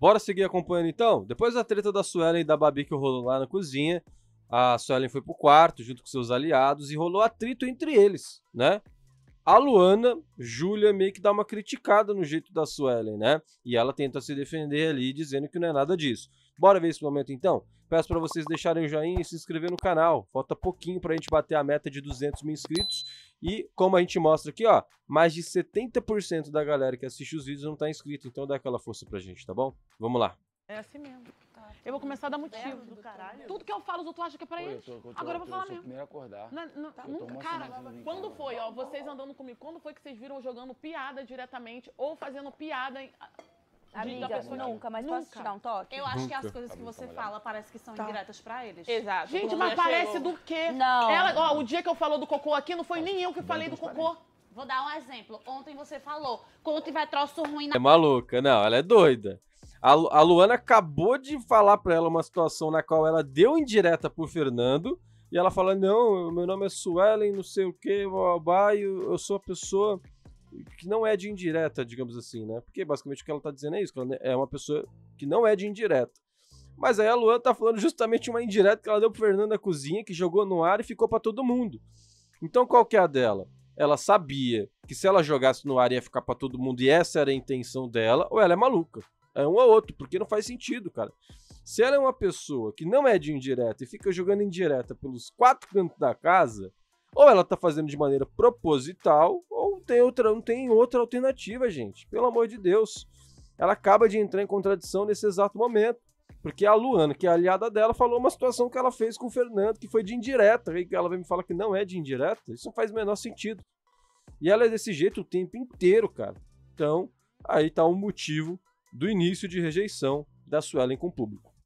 Bora seguir acompanhando então? Depois da treta da Suelen e da Babi que rolou lá na cozinha, a Suelen foi pro quarto junto com seus aliados e rolou atrito entre eles, né? A Luana, Júlia, meio que dá uma criticada no jeito da Suelen, né? E ela tenta se defender ali, dizendo que não é nada disso. Bora ver esse momento então? Peço para vocês deixarem o joinha e se inscrever no canal. Falta pouquinho para a gente bater a meta de 200 mil inscritos. E como a gente mostra aqui, ó, mais de 70% da galera que assiste os vídeos não está inscrito. Então dá aquela força para a gente, tá bom? Vamos lá. É assim mesmo. Eu vou começar a dar motivo do caralho. Tudo que eu falo, os outros acham que é pra eles. Agora eu vou falar mesmo. Eu primeiro acordar. nunca, cara, quando foi, ó, vocês andando comigo, quando foi que vocês viram jogando piada diretamente ou fazendo piada em... Amiga, pessoa, nunca, mas nunca. posso te dar um toque? Eu acho nunca. que as coisas que tá você então, fala parece que são tá. indiretas pra eles. Exato. Gente, mas parece do quê? Não. Ela, ó, o dia que eu falou do cocô aqui, não foi tá. nem eu que falei do cocô. Vou dar um exemplo. Ontem você falou, quando tiver troço ruim na... É maluca, não, ela é doida. A, a Luana acabou de falar para ela uma situação na qual ela deu indireta pro Fernando. E ela fala: Não, meu nome é Suelen, não sei o que, eu, eu sou a pessoa que não é de indireta, digamos assim, né? Porque basicamente o que ela tá dizendo é isso, que ela é uma pessoa que não é de indireta. Mas aí a Luana tá falando justamente uma indireta que ela deu pro Fernando na cozinha, que jogou no ar e ficou para todo mundo. Então qual que é a dela? Ela sabia que se ela jogasse no ar ia ficar para todo mundo e essa era a intenção dela, ou ela é maluca é um ou outro, porque não faz sentido, cara. Se ela é uma pessoa que não é de indireta e fica jogando indireta pelos quatro cantos da casa, ou ela tá fazendo de maneira proposital, ou tem outra, não tem outra alternativa, gente. Pelo amor de Deus. Ela acaba de entrar em contradição nesse exato momento. Porque a Luana, que é aliada dela, falou uma situação que ela fez com o Fernando, que foi de indireta. E ela vem me falar que não é de indireta. Isso não faz o menor sentido. E ela é desse jeito o tempo inteiro, cara. Então, aí tá um motivo do início de rejeição da Suelen com o público.